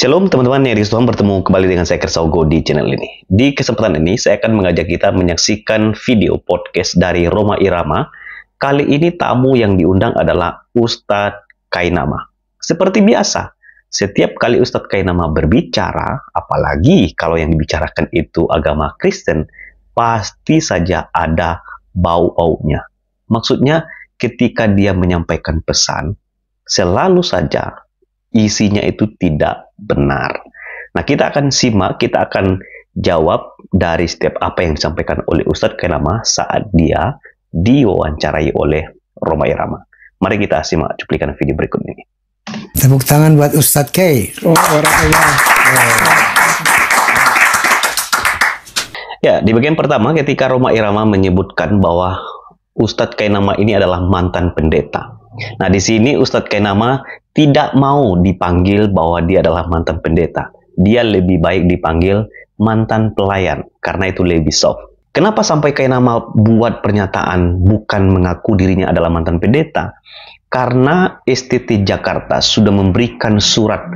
Shalom teman-teman yang Tuhan bertemu kembali dengan saya Kersogo di channel ini. Di kesempatan ini saya akan mengajak kita menyaksikan video podcast dari Roma Irama. Kali ini tamu yang diundang adalah Ustadz Kainama. Seperti biasa, setiap kali Ustadz Kainama berbicara, apalagi kalau yang dibicarakan itu agama Kristen, pasti saja ada bau-baunya. Maksudnya ketika dia menyampaikan pesan, selalu saja isinya itu tidak benar. Nah, kita akan simak, kita akan jawab dari setiap apa yang disampaikan oleh Ustadz Kenama saat dia diwawancarai oleh Roma Irama. Mari kita simak cuplikan video berikut ini. Tepuk tangan buat Ustadz K. Oh, Ya, di bagian pertama ketika Roma Irama menyebutkan bahwa Ustadz Kainama ini adalah mantan pendeta. Nah, di sini Ustadz Kainama tidak mau dipanggil bahwa dia adalah mantan pendeta. Dia lebih baik dipanggil mantan pelayan, karena itu lebih soft. Kenapa sampai nama buat pernyataan bukan mengaku dirinya adalah mantan pendeta? Karena STT Jakarta sudah memberikan surat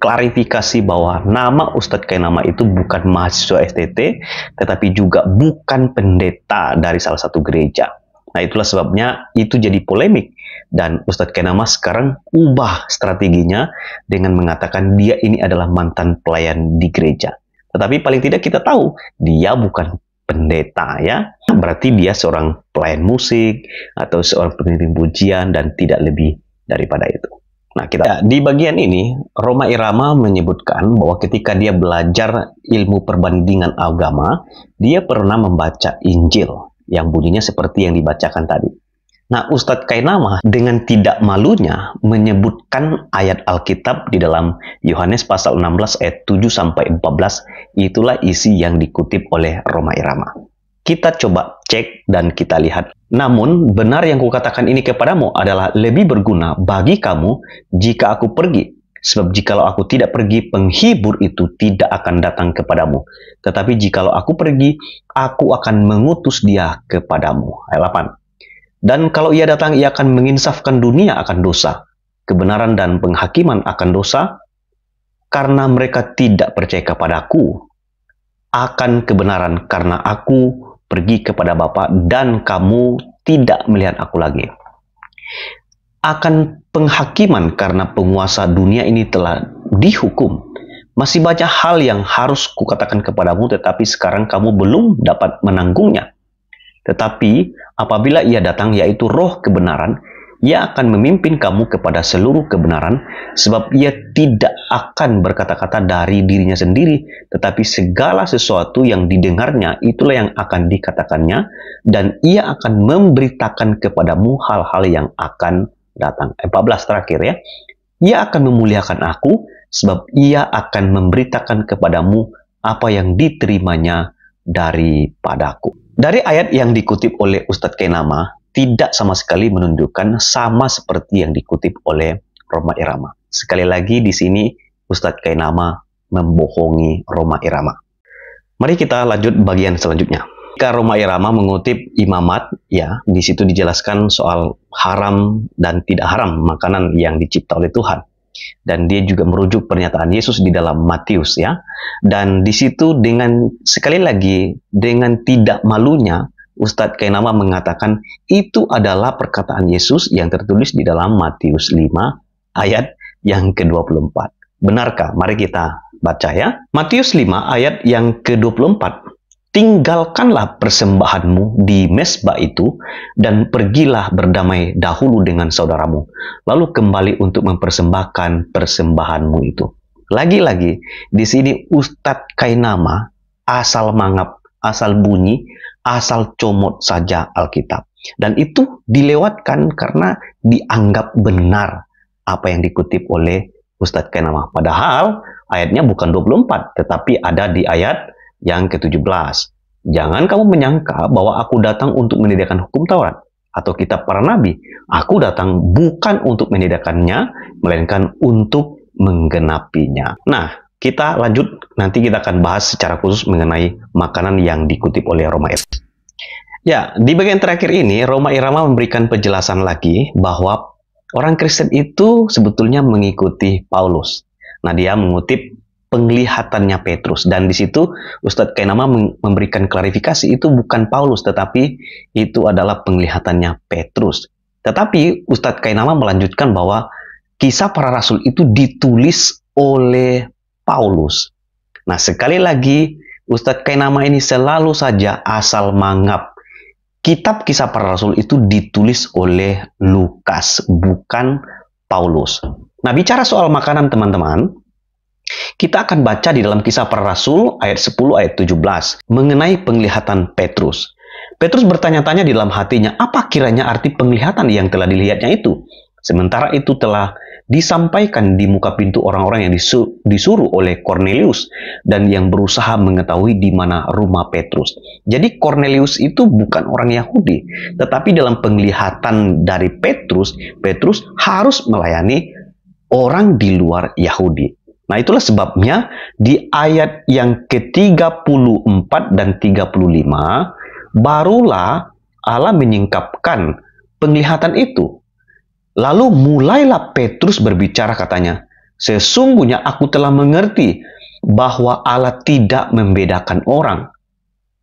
klarifikasi bahwa nama Ustadz Kainama itu bukan mahasiswa STT, tetapi juga bukan pendeta dari salah satu gereja. Nah itulah sebabnya itu jadi polemik dan Ustadz Kenama sekarang ubah strateginya dengan mengatakan dia ini adalah mantan pelayan di gereja. Tetapi paling tidak kita tahu dia bukan pendeta ya. Berarti dia seorang pelayan musik atau seorang pemimpin pujian dan tidak lebih daripada itu. Nah, kita ya, di bagian ini Roma Irama menyebutkan bahwa ketika dia belajar ilmu perbandingan agama, dia pernah membaca Injil yang bunyinya seperti yang dibacakan tadi. Nah, Ustadz Kainama dengan tidak malunya menyebutkan ayat Alkitab di dalam Yohanes pasal 16 ayat 7 sampai 14 itulah isi yang dikutip oleh Roma Irama. Kita coba cek dan kita lihat. Namun, benar yang kukatakan ini kepadamu adalah lebih berguna bagi kamu jika aku pergi. Sebab jikalau aku tidak pergi, penghibur itu tidak akan datang kepadamu. Tetapi jikalau aku pergi, aku akan mengutus dia kepadamu. Ayat 8. Dan kalau ia datang, ia akan menginsafkan dunia akan dosa. Kebenaran dan penghakiman akan dosa, karena mereka tidak percaya kepadaku. Akan kebenaran, karena aku pergi kepada Bapa dan kamu tidak melihat aku lagi. Akan penghakiman, karena penguasa dunia ini telah dihukum. Masih banyak hal yang harus kukatakan kepadamu, tetapi sekarang kamu belum dapat menanggungnya tetapi apabila ia datang yaitu roh kebenaran, ia akan memimpin kamu kepada seluruh kebenaran, sebab ia tidak akan berkata-kata dari dirinya sendiri, tetapi segala sesuatu yang didengarnya itulah yang akan dikatakannya, dan ia akan memberitakan kepadamu hal-hal yang akan datang. 14 terakhir ya. Ia akan memuliakan aku, sebab ia akan memberitakan kepadamu apa yang diterimanya daripadaku. Dari ayat yang dikutip oleh Ustadz Kenama, tidak sama sekali menunjukkan sama seperti yang dikutip oleh Roma Irama. Sekali lagi di sini Ustadz Kainama membohongi Roma Irama. Mari kita lanjut bagian selanjutnya. Jika Roma Irama mengutip imamat, ya, di situ dijelaskan soal haram dan tidak haram makanan yang dicipta oleh Tuhan. Dan dia juga merujuk pernyataan Yesus di dalam Matius ya. Dan di situ dengan sekali lagi dengan tidak malunya Ustadz Kainama mengatakan itu adalah perkataan Yesus yang tertulis di dalam Matius 5 ayat yang ke-24. Benarkah? Mari kita baca ya. Matius 5 ayat yang ke-24 tinggalkanlah persembahanmu di mesbah itu dan pergilah berdamai dahulu dengan saudaramu lalu kembali untuk mempersembahkan persembahanmu itu lagi-lagi di sini Ustadz Kainama asal mangap asal bunyi asal comot saja Alkitab dan itu dilewatkan karena dianggap benar apa yang dikutip oleh Ustadz Kainama padahal ayatnya bukan 24 tetapi ada di ayat yang ke-17. Jangan kamu menyangka bahwa aku datang untuk menyediakan hukum Taurat atau kitab para nabi. Aku datang bukan untuk menyediakannya, melainkan untuk menggenapinya. Nah, kita lanjut nanti kita akan bahas secara khusus mengenai makanan yang dikutip oleh Roma Irama. Ya, di bagian terakhir ini Roma Irama memberikan penjelasan lagi bahwa orang Kristen itu sebetulnya mengikuti Paulus. Nah, dia mengutip penglihatannya Petrus dan di situ Ustadz Kainama memberikan klarifikasi itu bukan Paulus tetapi itu adalah penglihatannya Petrus. Tetapi Ustadz Kainama melanjutkan bahwa kisah para rasul itu ditulis oleh Paulus. Nah, sekali lagi Ustadz Kainama ini selalu saja asal mangap. Kitab kisah para rasul itu ditulis oleh Lukas, bukan Paulus. Nah, bicara soal makanan teman-teman, kita akan baca di dalam kisah para rasul ayat 10 ayat 17 mengenai penglihatan Petrus. Petrus bertanya-tanya di dalam hatinya, apa kiranya arti penglihatan yang telah dilihatnya itu? Sementara itu telah disampaikan di muka pintu orang-orang yang disuruh oleh Cornelius dan yang berusaha mengetahui di mana rumah Petrus. Jadi Cornelius itu bukan orang Yahudi, tetapi dalam penglihatan dari Petrus, Petrus harus melayani orang di luar Yahudi. Nah, itulah sebabnya di ayat yang ke-34 dan 35 barulah Allah menyingkapkan penglihatan itu. Lalu mulailah Petrus berbicara katanya, "Sesungguhnya aku telah mengerti bahwa Allah tidak membedakan orang.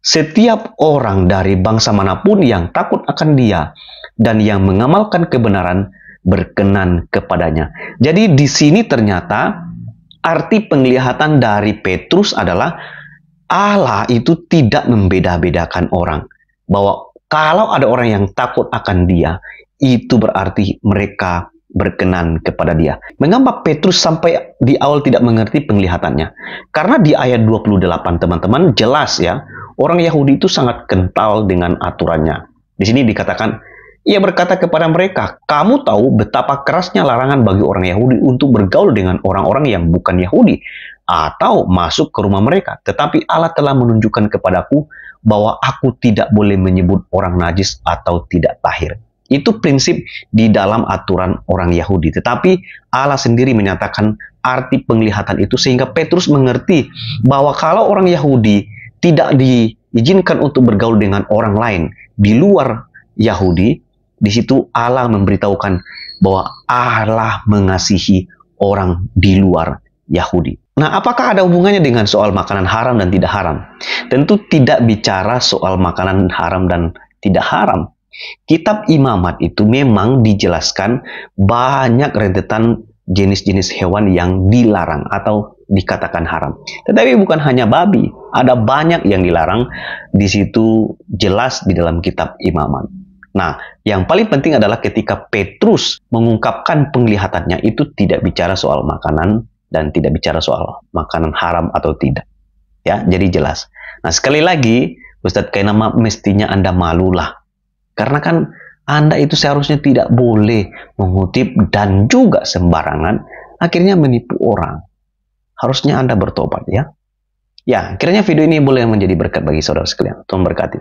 Setiap orang dari bangsa manapun yang takut akan Dia dan yang mengamalkan kebenaran berkenan kepadanya." Jadi di sini ternyata arti penglihatan dari Petrus adalah Allah itu tidak membeda-bedakan orang. Bahwa kalau ada orang yang takut akan dia, itu berarti mereka berkenan kepada dia. Mengapa Petrus sampai di awal tidak mengerti penglihatannya? Karena di ayat 28 teman-teman jelas ya, orang Yahudi itu sangat kental dengan aturannya. Di sini dikatakan ia berkata kepada mereka, kamu tahu betapa kerasnya larangan bagi orang Yahudi untuk bergaul dengan orang-orang yang bukan Yahudi atau masuk ke rumah mereka. Tetapi Allah telah menunjukkan kepadaku bahwa aku tidak boleh menyebut orang najis atau tidak tahir. Itu prinsip di dalam aturan orang Yahudi. Tetapi Allah sendiri menyatakan arti penglihatan itu sehingga Petrus mengerti bahwa kalau orang Yahudi tidak diizinkan untuk bergaul dengan orang lain di luar Yahudi, di situ Allah memberitahukan bahwa Allah mengasihi orang di luar Yahudi. Nah, apakah ada hubungannya dengan soal makanan haram dan tidak haram? Tentu tidak bicara soal makanan haram dan tidak haram. Kitab Imamat itu memang dijelaskan banyak rentetan jenis-jenis hewan yang dilarang atau dikatakan haram. Tetapi bukan hanya babi, ada banyak yang dilarang. Di situ jelas di dalam kitab Imamat. Nah, yang paling penting adalah ketika Petrus mengungkapkan penglihatannya itu tidak bicara soal makanan dan tidak bicara soal makanan haram atau tidak. Ya, jadi jelas. Nah, sekali lagi, Ustadz Kainama mestinya Anda malulah. Karena kan Anda itu seharusnya tidak boleh mengutip dan juga sembarangan akhirnya menipu orang. Harusnya Anda bertobat ya. Ya, kiranya video ini boleh menjadi berkat bagi saudara sekalian. Tuhan berkati.